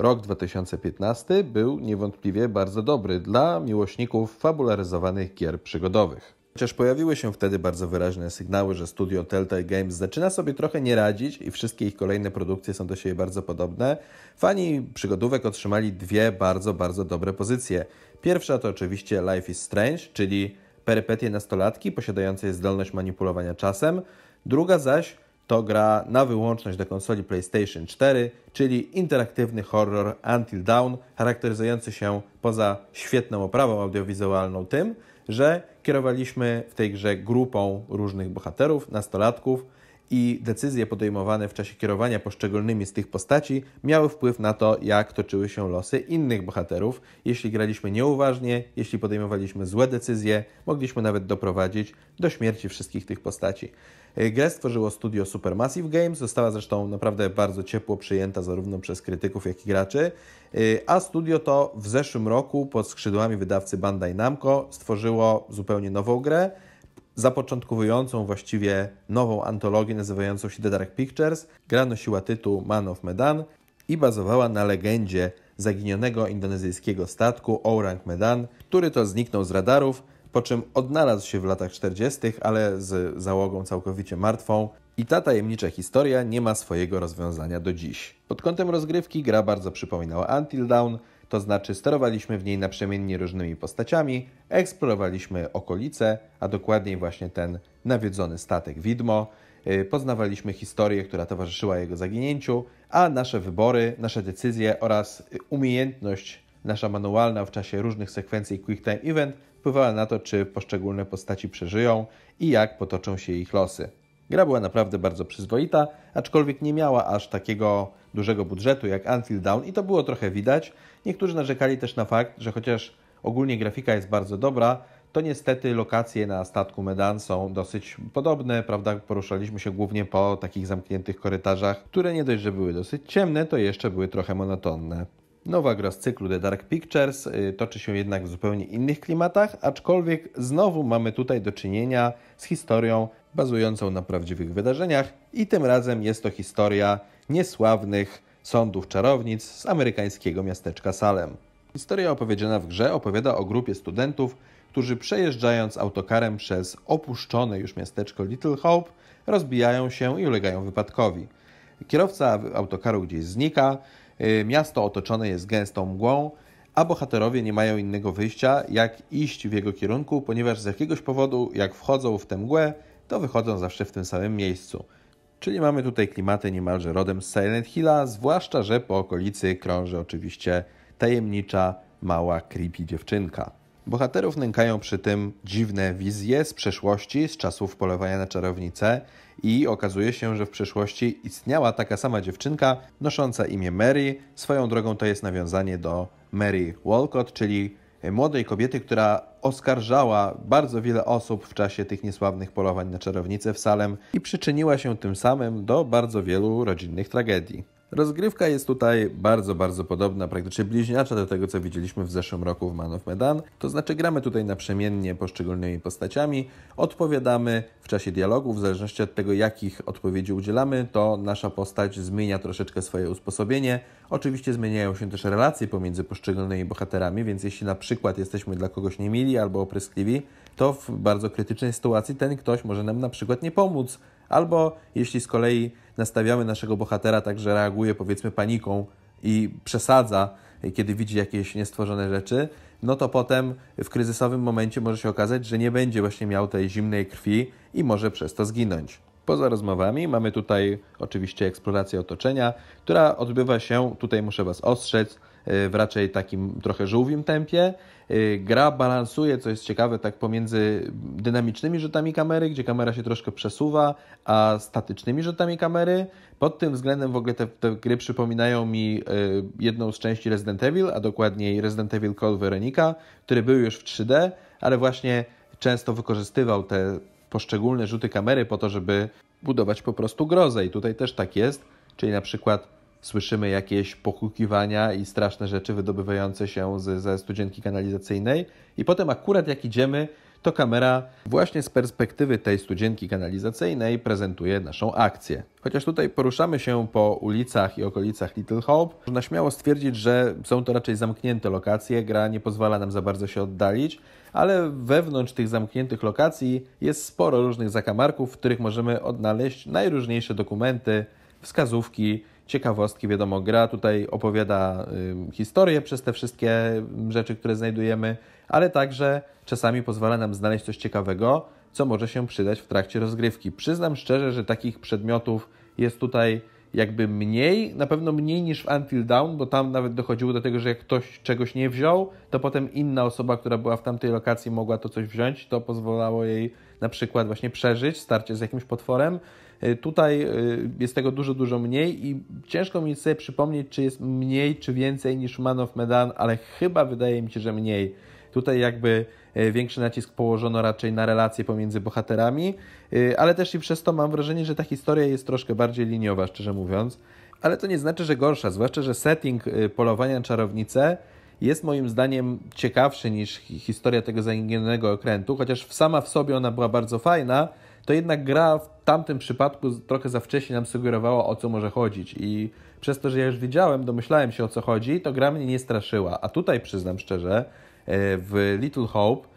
Rok 2015 był niewątpliwie bardzo dobry dla miłośników fabularyzowanych gier przygodowych. Chociaż pojawiły się wtedy bardzo wyraźne sygnały, że studio Telltale Games zaczyna sobie trochę nie radzić i wszystkie ich kolejne produkcje są do siebie bardzo podobne, fani przygodówek otrzymali dwie bardzo, bardzo dobre pozycje. Pierwsza to oczywiście Life is Strange, czyli perypetie nastolatki posiadającej zdolność manipulowania czasem. Druga zaś to gra na wyłączność do konsoli PlayStation 4, czyli interaktywny horror Until Dawn, charakteryzujący się poza świetną oprawą audiowizualną tym, że kierowaliśmy w tej grze grupą różnych bohaterów, nastolatków, i decyzje podejmowane w czasie kierowania poszczególnymi z tych postaci miały wpływ na to, jak toczyły się losy innych bohaterów. Jeśli graliśmy nieuważnie, jeśli podejmowaliśmy złe decyzje, mogliśmy nawet doprowadzić do śmierci wszystkich tych postaci. E, grę stworzyło studio Supermassive Games, została zresztą naprawdę bardzo ciepło przyjęta zarówno przez krytyków, jak i graczy, e, a studio to w zeszłym roku pod skrzydłami wydawcy Bandai Namco stworzyło zupełnie nową grę, zapoczątkowującą właściwie nową antologię nazywającą się The Dark Pictures. Gra nosiła tytuł Man of Medan i bazowała na legendzie zaginionego indonezyjskiego statku Orang Medan, który to zniknął z radarów, po czym odnalazł się w latach 40., ale z załogą całkowicie martwą. I ta tajemnicza historia nie ma swojego rozwiązania do dziś. Pod kątem rozgrywki gra bardzo przypominała Until Dawn, to znaczy sterowaliśmy w niej naprzemiennie różnymi postaciami, eksplorowaliśmy okolice, a dokładniej właśnie ten nawiedzony statek widmo, y, poznawaliśmy historię, która towarzyszyła jego zaginięciu, a nasze wybory, nasze decyzje oraz y, umiejętność nasza manualna w czasie różnych sekwencji Quick Time Event wpływała na to, czy poszczególne postaci przeżyją i jak potoczą się ich losy. Gra była naprawdę bardzo przyzwoita, aczkolwiek nie miała aż takiego dużego budżetu jak Until Down* i to było trochę widać, Niektórzy narzekali też na fakt, że chociaż ogólnie grafika jest bardzo dobra, to niestety lokacje na statku Medan są dosyć podobne, prawda? Poruszaliśmy się głównie po takich zamkniętych korytarzach, które nie dość, że były dosyć ciemne, to jeszcze były trochę monotonne. Nowa gra z cyklu The Dark Pictures y, toczy się jednak w zupełnie innych klimatach, aczkolwiek znowu mamy tutaj do czynienia z historią bazującą na prawdziwych wydarzeniach i tym razem jest to historia niesławnych sądów czarownic z amerykańskiego miasteczka Salem. Historia opowiedziana w grze opowiada o grupie studentów, którzy przejeżdżając autokarem przez opuszczone już miasteczko Little Hope, rozbijają się i ulegają wypadkowi. Kierowca autokaru gdzieś znika, y, miasto otoczone jest gęstą mgłą, a bohaterowie nie mają innego wyjścia, jak iść w jego kierunku, ponieważ z jakiegoś powodu, jak wchodzą w tę mgłę, to wychodzą zawsze w tym samym miejscu. Czyli mamy tutaj klimaty niemalże rodem z Silent Hilla, zwłaszcza, że po okolicy krąży oczywiście tajemnicza, mała, creepy dziewczynka. Bohaterów nękają przy tym dziwne wizje z przeszłości, z czasów polowania na czarownicę i okazuje się, że w przeszłości istniała taka sama dziewczynka nosząca imię Mary. Swoją drogą to jest nawiązanie do Mary Walcott, czyli młodej kobiety, która oskarżała bardzo wiele osób w czasie tych niesławnych polowań na czarownicę w Salem i przyczyniła się tym samym do bardzo wielu rodzinnych tragedii. Rozgrywka jest tutaj bardzo, bardzo podobna, praktycznie bliźniacza do tego, co widzieliśmy w zeszłym roku w Man of Medan. To znaczy gramy tutaj naprzemiennie poszczególnymi postaciami, odpowiadamy w czasie dialogu, w zależności od tego, jakich odpowiedzi udzielamy, to nasza postać zmienia troszeczkę swoje usposobienie. Oczywiście zmieniają się też relacje pomiędzy poszczególnymi bohaterami, więc jeśli na przykład jesteśmy dla kogoś niemili albo opryskliwi, to w bardzo krytycznej sytuacji ten ktoś może nam na przykład nie pomóc. Albo jeśli z kolei nastawiamy naszego bohatera tak, że reaguje powiedzmy paniką i przesadza, kiedy widzi jakieś niestworzone rzeczy, no to potem w kryzysowym momencie może się okazać, że nie będzie właśnie miał tej zimnej krwi i może przez to zginąć. Poza rozmowami mamy tutaj oczywiście eksplorację otoczenia, która odbywa się, tutaj muszę Was ostrzec, Y, w raczej takim trochę żółwim tempie. Y, gra balansuje, co jest ciekawe, tak pomiędzy dynamicznymi rzutami kamery, gdzie kamera się troszkę przesuwa, a statycznymi rzutami kamery. Pod tym względem w ogóle te, te gry przypominają mi y, jedną z części Resident Evil, a dokładniej Resident Evil Call Veronica, który był już w 3D, ale właśnie często wykorzystywał te poszczególne rzuty kamery po to, żeby budować po prostu grozę. I tutaj też tak jest, czyli na przykład słyszymy jakieś pochukiwania i straszne rzeczy wydobywające się z, ze studzienki kanalizacyjnej. I potem akurat jak idziemy, to kamera właśnie z perspektywy tej studzienki kanalizacyjnej prezentuje naszą akcję. Chociaż tutaj poruszamy się po ulicach i okolicach Little Hope, można śmiało stwierdzić, że są to raczej zamknięte lokacje, gra nie pozwala nam za bardzo się oddalić, ale wewnątrz tych zamkniętych lokacji jest sporo różnych zakamarków, w których możemy odnaleźć najróżniejsze dokumenty, wskazówki, ciekawostki, wiadomo, gra tutaj opowiada historię przez te wszystkie rzeczy, które znajdujemy, ale także czasami pozwala nam znaleźć coś ciekawego, co może się przydać w trakcie rozgrywki. Przyznam szczerze, że takich przedmiotów jest tutaj jakby mniej, na pewno mniej niż w Until Down, bo tam nawet dochodziło do tego, że jak ktoś czegoś nie wziął, to potem inna osoba, która była w tamtej lokacji mogła to coś wziąć, to pozwalało jej na przykład właśnie przeżyć starcie z jakimś potworem. E, tutaj e, jest tego dużo, dużo mniej i ciężko mi sobie przypomnieć, czy jest mniej, czy więcej niż Man of Medan, ale chyba wydaje mi się, że mniej. Tutaj jakby E, większy nacisk położono raczej na relacje pomiędzy bohaterami, e, ale też i przez to mam wrażenie, że ta historia jest troszkę bardziej liniowa, szczerze mówiąc. Ale to nie znaczy, że gorsza, zwłaszcza, że setting e, polowania na czarownicę jest moim zdaniem ciekawszy niż historia tego zaginionego okrętu, chociaż sama w sobie ona była bardzo fajna, to jednak gra w tamtym przypadku trochę za wcześnie nam sugerowała, o co może chodzić. I przez to, że ja już wiedziałem, domyślałem się o co chodzi, to gra mnie nie straszyła. A tutaj przyznam szczerze, w Little Hope.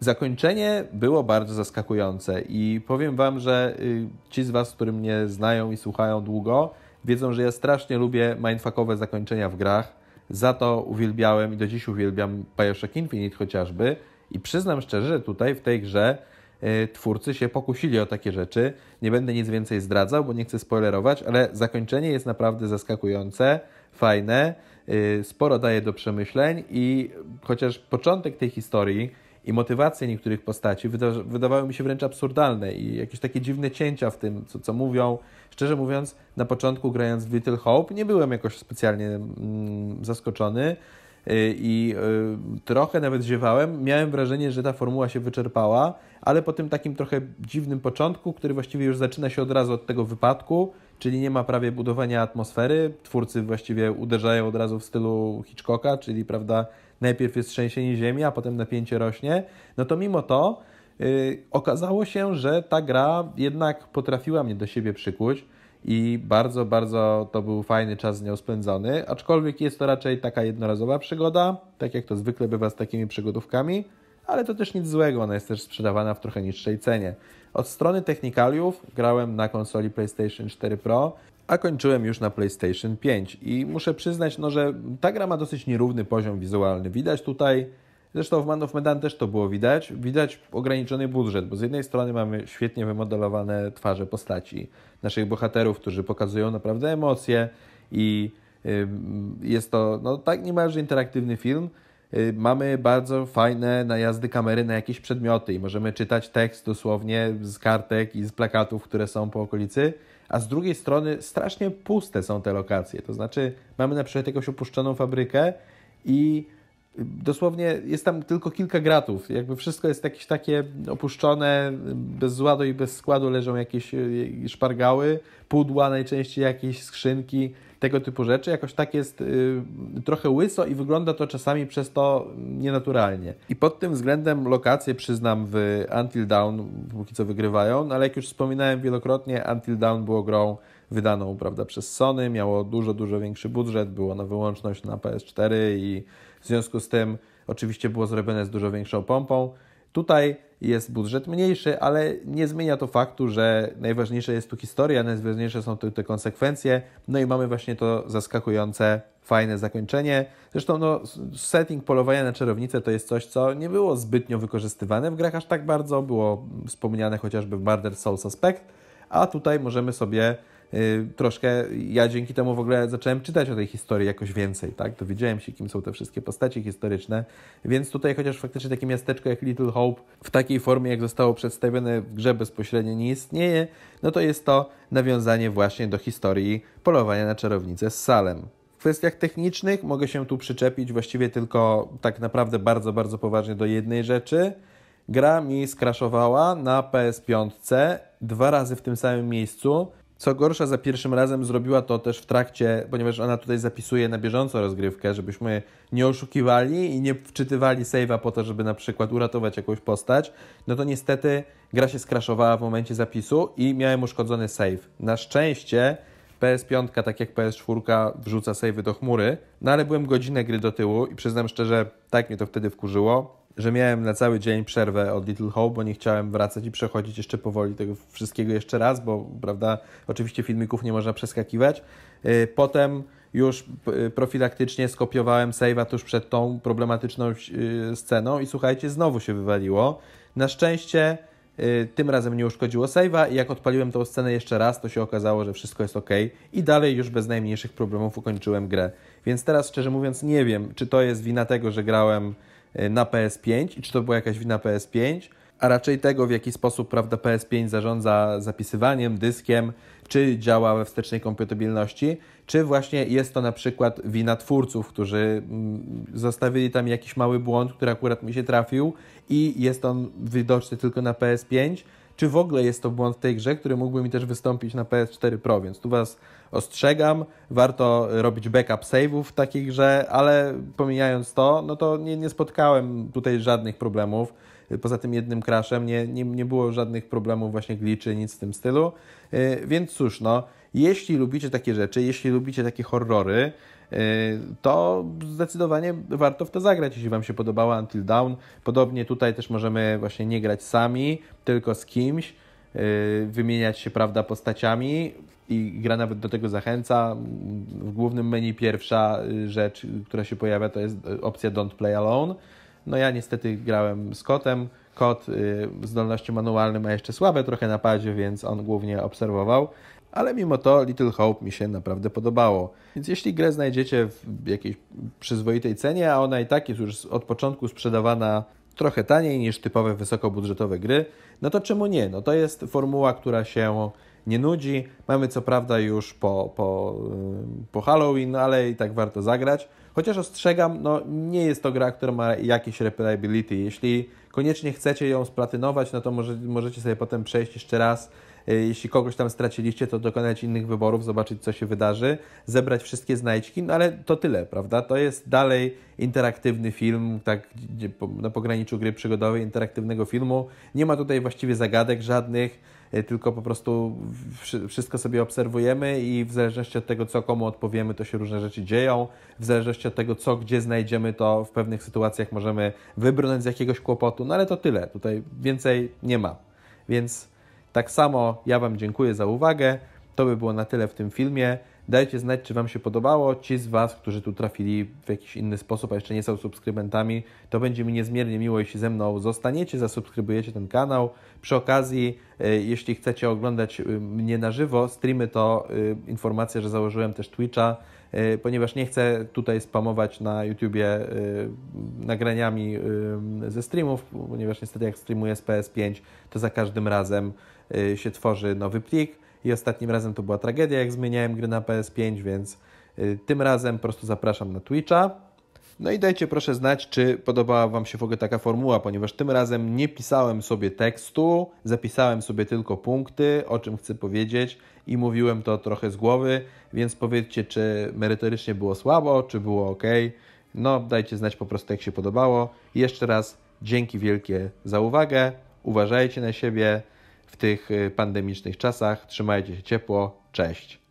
Zakończenie było bardzo zaskakujące i powiem Wam, że y, ci z Was, którzy mnie znają i słuchają długo, wiedzą, że ja strasznie lubię mindfuckowe zakończenia w grach. Za to uwielbiałem i do dziś uwielbiam Bioshock Infinite chociażby. I przyznam szczerze, że tutaj w tej grze y, twórcy się pokusili o takie rzeczy. Nie będę nic więcej zdradzał, bo nie chcę spoilerować, ale zakończenie jest naprawdę zaskakujące, fajne. Y, sporo daje do przemyśleń i chociaż początek tej historii i motywacje niektórych postaci wyda- wydawały mi się wręcz absurdalne i jakieś takie dziwne cięcia w tym, co, co mówią. Szczerze mówiąc, na początku grając w Little Hope nie byłem jakoś specjalnie mm, zaskoczony y, i y, trochę nawet ziewałem. Miałem wrażenie, że ta formuła się wyczerpała, ale po tym takim trochę dziwnym początku, który właściwie już zaczyna się od razu od tego wypadku, czyli nie ma prawie budowania atmosfery. Twórcy właściwie uderzają od razu w stylu Hitchcocka, czyli prawda, najpierw jest trzęsienie ziemi, a potem napięcie rośnie. No to mimo to yy, okazało się, że ta gra jednak potrafiła mnie do siebie przykuć i bardzo, bardzo to był fajny czas z nią spędzony, aczkolwiek jest to raczej taka jednorazowa przygoda, tak jak to zwykle bywa z takimi przygodówkami ale to też nic złego, ona jest też sprzedawana w trochę niższej cenie. Od strony technikaliów grałem na konsoli PlayStation 4 Pro, a kończyłem już na PlayStation 5 i muszę przyznać, no, że ta gra ma dosyć nierówny poziom wizualny. Widać tutaj, zresztą w Man of Medan też to było widać, widać ograniczony budżet, bo z jednej strony mamy świetnie wymodelowane twarze postaci naszych bohaterów, którzy pokazują naprawdę emocje i jest to no, tak niemalże interaktywny film, Y, mamy bardzo fajne najazdy kamery na jakieś przedmioty i możemy czytać tekst dosłownie z kartek i z plakatów, które są po okolicy, a z drugiej strony strasznie puste są te lokacje. To znaczy, mamy na przykład jakąś opuszczoną fabrykę i Dosłownie jest tam tylko kilka gratów. Jakby wszystko jest jakieś takie opuszczone, bez zładu i bez składu leżą jakieś e, e, szpargały, pudła, najczęściej jakieś skrzynki, tego typu rzeczy. Jakoś tak jest e, trochę łyso i wygląda to czasami przez to nienaturalnie. I pod tym względem lokacje przyznam w Until Down póki co wygrywają, no ale jak już wspominałem wielokrotnie, Until Down było grą wydaną prawda, przez Sony, miało dużo, dużo większy budżet, było na wyłączność na PS4 i w związku z tym oczywiście było zrobione z dużo większą pompą. Tutaj jest budżet mniejszy, ale nie zmienia to faktu, że najważniejsza jest tu historia, najważniejsze są tu te konsekwencje. No i mamy właśnie to zaskakujące, fajne zakończenie. Zresztą no, setting polowania na czarownicę to jest coś, co nie było zbytnio wykorzystywane w grach aż tak bardzo. Było wspomniane chociażby w Murder Soul Suspect, a tutaj możemy sobie Y, troszkę ja dzięki temu w ogóle zacząłem czytać o tej historii jakoś więcej, tak? Dowiedziałem się, kim są te wszystkie postacie historyczne, więc tutaj chociaż faktycznie takie miasteczko jak Little Hope w takiej formie, jak zostało przedstawione w grze bezpośrednio nie istnieje, no to jest to nawiązanie właśnie do historii polowania na czarownicę z Salem. W kwestiach technicznych mogę się tu przyczepić właściwie tylko tak naprawdę bardzo, bardzo poważnie do jednej rzeczy. Gra mi skraszowała na PS5 dwa razy w tym samym miejscu co gorsza, za pierwszym razem zrobiła to też w trakcie, ponieważ ona tutaj zapisuje na bieżąco rozgrywkę, żebyśmy nie oszukiwali i nie wczytywali save'a po to, żeby na przykład uratować jakąś postać. No to niestety gra się skraszowała w momencie zapisu i miałem uszkodzony save. Na szczęście PS5, tak jak PS4, wrzuca save'y do chmury, no ale byłem godzinę gry do tyłu i przyznam szczerze, tak mnie to wtedy wkurzyło, że miałem na cały dzień przerwę od Little Hope, bo nie chciałem wracać i przechodzić jeszcze powoli tego wszystkiego jeszcze raz, bo prawda, oczywiście filmików nie można przeskakiwać. Y, potem już y, profilaktycznie skopiowałem save'a tuż przed tą problematyczną y, sceną i słuchajcie, znowu się wywaliło. Na szczęście tym razem nie uszkodziło save'a i jak odpaliłem tą scenę jeszcze raz, to się okazało, że wszystko jest ok i dalej już bez najmniejszych problemów ukończyłem grę. Więc teraz szczerze mówiąc nie wiem, czy to jest wina tego, że grałem Y, na PS5 i czy to była jakaś wina PS5, a raczej tego, w jaki sposób prawda, PS5 zarządza zapisywaniem, dyskiem, czy działa we wstecznej kompatybilności, czy właśnie jest to na przykład wina twórców, którzy mm, zostawili tam jakiś mały błąd, który akurat mi się trafił i jest on widoczny tylko na PS5, czy w ogóle jest to błąd w tej grze, który mógłby mi też wystąpić na PS4 Pro, więc tu Was ostrzegam, warto robić backup save'ów w takiej grze, ale pomijając to, no to nie, nie spotkałem tutaj żadnych problemów poza tym jednym crashem nie, nie, nie było żadnych problemów właśnie gliczy, nic w tym stylu. Y, więc cóż, no, jeśli lubicie takie rzeczy, jeśli lubicie takie horrory, Y, to zdecydowanie warto w to zagrać, jeśli Wam się podobała Until Dawn. Podobnie tutaj też możemy właśnie nie grać sami, tylko z kimś, y, wymieniać się, prawda, postaciami i gra nawet do tego zachęca. W głównym menu pierwsza y, rzecz, która się pojawia, to jest opcja Don't Play Alone. No ja niestety grałem z kotem. Kot zdolności manualne ma jeszcze słabe trochę napadzie, więc on głównie obserwował ale mimo to Little Hope mi się naprawdę podobało. Więc jeśli grę znajdziecie w jakiejś przyzwoitej cenie, a ona i tak jest już od początku sprzedawana trochę taniej niż typowe wysokobudżetowe gry, no to czemu nie? No to jest formuła, która się nie nudzi. Mamy co prawda już po, po, po Halloween, ale i tak warto zagrać. Chociaż ostrzegam, no nie jest to gra, która ma jakieś replayability. Jeśli koniecznie chcecie ją splatynować, no to może, możecie sobie potem przejść jeszcze raz E, jeśli kogoś tam straciliście, to dokonać innych wyborów, zobaczyć co się wydarzy, zebrać wszystkie znajdźki, no ale to tyle, prawda? To jest dalej interaktywny film, tak na pograniczu gry przygodowej, interaktywnego filmu. Nie ma tutaj właściwie zagadek żadnych e, tylko po prostu wszystko sobie obserwujemy i w zależności od tego, co komu odpowiemy, to się różne rzeczy dzieją. W zależności od tego, co gdzie znajdziemy, to w pewnych sytuacjach możemy wybrnąć z jakiegoś kłopotu, no ale to tyle. Tutaj więcej nie ma. Więc tak samo ja Wam dziękuję za uwagę. To by było na tyle w tym filmie. Dajcie znać, czy Wam się podobało. Ci z Was, którzy tu trafili w jakiś inny sposób, a jeszcze nie są subskrybentami, to będzie mi niezmiernie miło, jeśli ze mną zostaniecie, zasubskrybujecie ten kanał. Przy okazji, y, jeśli chcecie oglądać y, mnie na żywo, streamy, to y, informacja, że założyłem też Twitcha, ponieważ nie chcę tutaj spamować na YouTubie nagraniami ze streamów, ponieważ niestety jak streamuję z PS5, to za każdym razem się tworzy nowy plik i ostatnim razem to była tragedia, jak zmieniałem gry na PS5, więc y, tym razem po prostu zapraszam na Twitcha. No i dajcie proszę znać, czy podobała Wam się w ogóle taka formuła, ponieważ tym razem nie pisałem sobie tekstu, zapisałem sobie tylko punkty, o czym chcę powiedzieć i mówiłem to trochę z głowy, więc powiedzcie, czy merytorycznie było słabo, czy było ok. No, dajcie znać po prostu, jak się podobało. jeszcze raz dzięki wielkie za uwagę, uważajcie na siebie w tych y, pandemicznych czasach. Trzymajcie się ciepło, cześć.